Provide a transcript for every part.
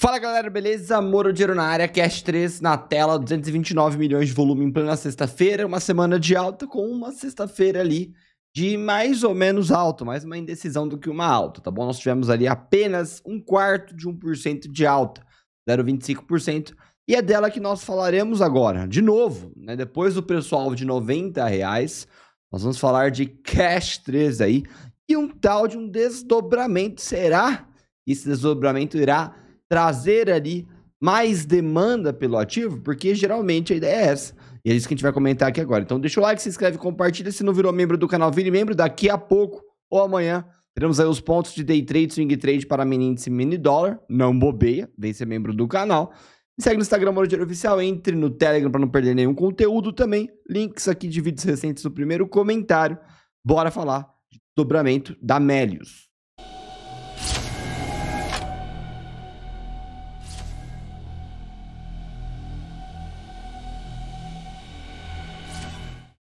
Fala galera, beleza? Moro Dinheiro na área, Cash 3 na tela, 229 milhões de volume em plena sexta-feira, uma semana de alta com uma sexta-feira ali de mais ou menos alto, mais uma indecisão do que uma alta, tá bom? Nós tivemos ali apenas um quarto de 1% de alta, 0,25%, e é dela que nós falaremos agora. De novo, né? depois do pessoal de 90 reais, nós vamos falar de Cash 3 aí, e um tal de um desdobramento, será? Esse desdobramento irá trazer ali mais demanda pelo ativo, porque geralmente a ideia é essa. E é isso que a gente vai comentar aqui agora. Então deixa o like, se inscreve, compartilha. Se não virou membro do canal, vire membro. Daqui a pouco ou amanhã teremos aí os pontos de day trade, swing trade para mini índice mini dólar. Não bobeia, vem ser membro do canal. Me segue no Instagram, Moro Dinheiro Oficial. Entre no Telegram para não perder nenhum conteúdo também. Links aqui de vídeos recentes no primeiro comentário. Bora falar de dobramento da Melius.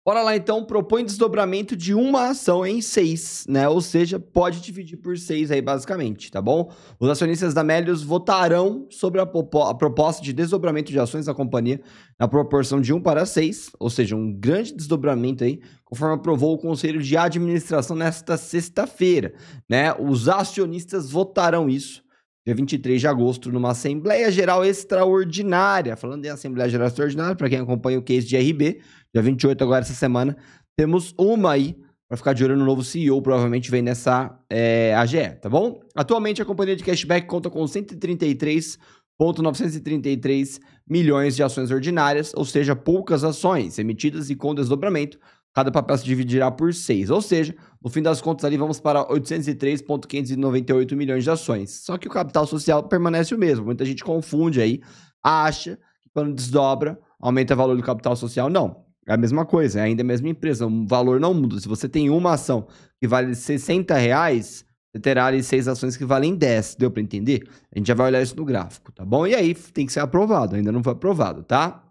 Bora lá então, propõe desdobramento de uma ação em seis, né? Ou seja, pode dividir por seis aí basicamente, tá bom? Os acionistas da Melius votarão sobre a, proposta de desdobramento de ações da companhia na proporção de um para seis, ou seja, um grande desdobramento aí, conforme aprovou o Conselho de Administração nesta sexta-feira, né? Os acionistas votarão isso dia 23 de agosto, numa Assembleia Geral Extraordinária. Falando em Assembleia Geral Extraordinária, para quem acompanha o case de RB, dia 28 agora essa semana, temos uma aí para ficar de olho no novo CEO, provavelmente vem nessa é, AGE, tá bom? Atualmente a companhia de cashback conta com 133,933 milhões de ações ordinárias, ou seja, poucas ações emitidas e com desdobramento Cada papel se dividirá por 6. Ou seja, no fim das contas, ali vamos para 803,598 milhões de ações. Só que o capital social permanece o mesmo. Muita gente confunde aí, acha que quando desdobra, aumenta o valor do capital social. Não. É a mesma coisa, é ainda a mesma empresa. O valor não muda. Se você tem uma ação que vale 60 reais, você terá ali seis ações que valem 10. Deu para entender? A gente já vai olhar isso no gráfico, tá bom? E aí tem que ser aprovado. Ainda não foi aprovado, tá?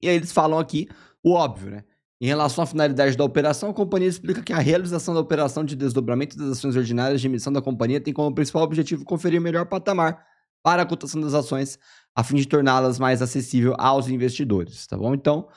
E aí eles falam aqui o óbvio, né? Em relação à finalidade da operação, a companhia explica que a realização da operação de desdobramento das ações ordinárias de emissão da companhia tem como principal objetivo conferir o melhor patamar para a cotação das ações, a fim de torná-las mais acessível aos investidores, tá bom? Então,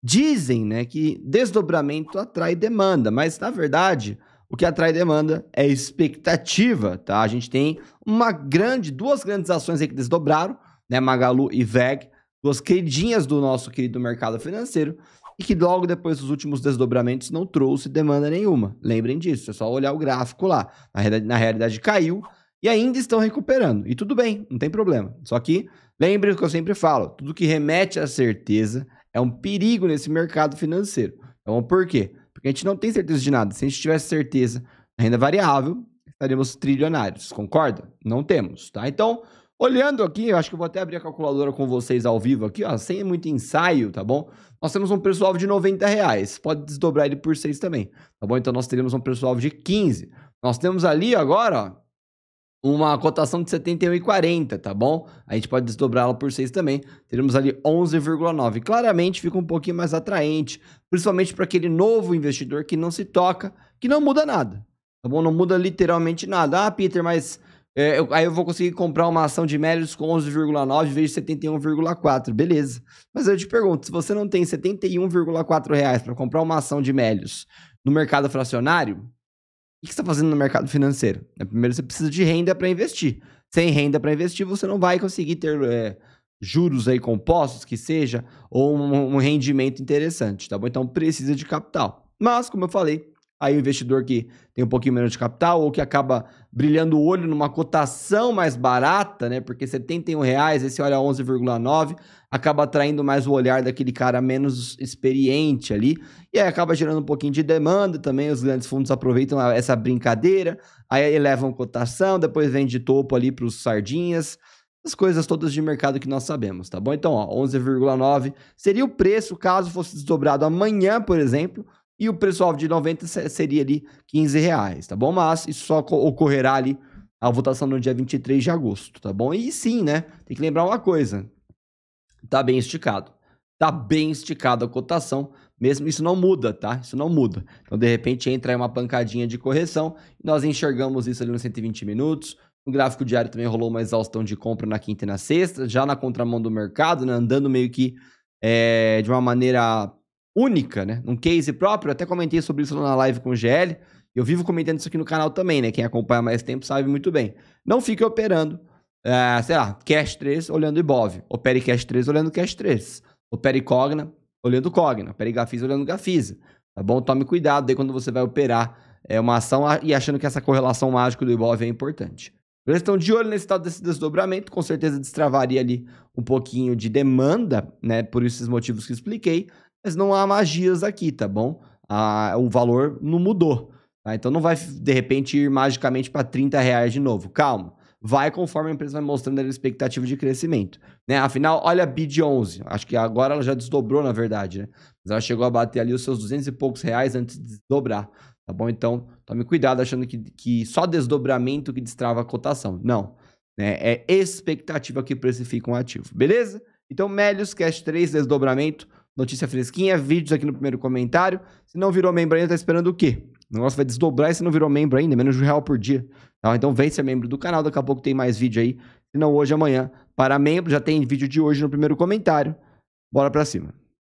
dizem, né, que desdobramento atrai demanda, mas na verdade, o que atrai demanda é expectativa, tá? A gente tem uma grande, duas grandes ações aí que desdobraram, né, Magalu e VEG, duas queridinhas do nosso querido mercado financeiro, e que logo depois dos últimos desdobramentos não trouxe demanda nenhuma. Lembrem disso, é só olhar o gráfico lá. Na realidade, na realidade caiu e ainda estão recuperando. E tudo bem, não tem problema. Só que lembre o que eu sempre falo: tudo que remete à certeza é um perigo nesse mercado financeiro. Então, por quê? Porque a gente não tem certeza de nada. Se a gente tivesse certeza na renda variável, estaríamos trilionários, concorda? Não temos, tá? Então, Olhando aqui, eu acho que vou até abrir a calculadora com vocês ao vivo aqui, ó, sem muito ensaio, tá bom? Nós temos um preço-alvo de 90 reais, pode desdobrar ele por 6 também, tá bom? Então nós teríamos um preço-alvo de 15. Nós temos ali agora, ó, uma cotação de 71,40, tá bom? A gente pode desdobrá-la por 6 também. Teremos ali 11,9. Claramente fica um pouquinho mais atraente, principalmente para aquele novo investidor que não se toca, que não muda nada. Tá bom? Não muda literalmente nada. Ah, Peter, mas é, eu, aí eu vou conseguir comprar uma ação de méritos com 11,9 em vez de 71,4. Beleza. Mas eu te pergunto, se você não tem 71,4 reais para comprar uma ação de méritos no mercado fracionário, o que você está fazendo no mercado financeiro? É, primeiro, você precisa de renda para investir. Sem renda para investir, você não vai conseguir ter é, juros aí compostos, que seja, ou um, um rendimento interessante, tá bom? Então, precisa de capital. Mas, como eu falei, Aí o investidor que tem um pouquinho menos de capital ou que acaba brilhando o olho numa cotação mais barata, né? Porque R$ reais, esse olha 11,9, acaba atraindo mais o olhar daquele cara menos experiente ali. E aí acaba gerando um pouquinho de demanda também. Os grandes fundos aproveitam essa brincadeira, aí elevam cotação, depois vende topo ali para os sardinhas as coisas todas de mercado que nós sabemos, tá bom? Então, ó, 11,9 seria o preço caso fosse desdobrado amanhã, por exemplo, e o preço-alvo de 90 seria ali 15 reais, tá bom? Mas isso só ocorrerá ali a votação no dia 23 de agosto, tá bom? E sim, né? Tem que lembrar uma coisa. Tá bem esticado. Tá bem esticado a cotação, mesmo isso não muda, tá? Isso não muda. Então, de repente, entra aí uma pancadinha de correção e nós enxergamos isso ali nos 120 minutos. No gráfico diário também rolou uma exaustão de compra na quinta e na sexta, já na contramão do mercado, né? Andando meio que é, de uma maneira única, né? Um case próprio. Eu até comentei sobre isso na live com o GL. Eu vivo comentando isso aqui no canal também, né? Quem acompanha mais tempo sabe muito bem. Não fique operando, é, sei lá, Cash 3 olhando IBOV. Opere Cash 3 olhando Cash 3. Opere Cogna olhando Cogna. Opere Gafisa olhando Gafisa. Tá bom? Tome cuidado aí quando você vai operar é, uma ação ah, e achando que essa correlação mágica do IBOV é importante. Eles estão de olho nesse tal desse desdobramento, com certeza destravaria ali um pouquinho de demanda, né? Por esses motivos que expliquei, mas não há magias aqui, tá bom? Ah, o valor não mudou. Tá? Então não vai, de repente, ir magicamente para 30 reais de novo. Calma. Vai conforme a empresa vai mostrando a expectativa de crescimento. Né? Afinal, olha a BID 11. Acho que agora ela já desdobrou, na verdade. Né? Mas ela chegou a bater ali os seus 200 e poucos reais antes de desdobrar. Tá bom? Então, tome cuidado achando que, que só desdobramento que destrava a cotação. Não. Né? É expectativa que precifica um ativo. Beleza? Então, Melius Cash 3, desdobramento, notícia fresquinha, vídeos aqui no primeiro comentário. Se não virou membro ainda, tá esperando o quê? O negócio vai desdobrar e se não virou membro ainda, menos de um real por dia. Tá? Então vem ser membro do canal, daqui a pouco tem mais vídeo aí. Se não hoje, amanhã. Para membro, já tem vídeo de hoje no primeiro comentário. Bora pra cima.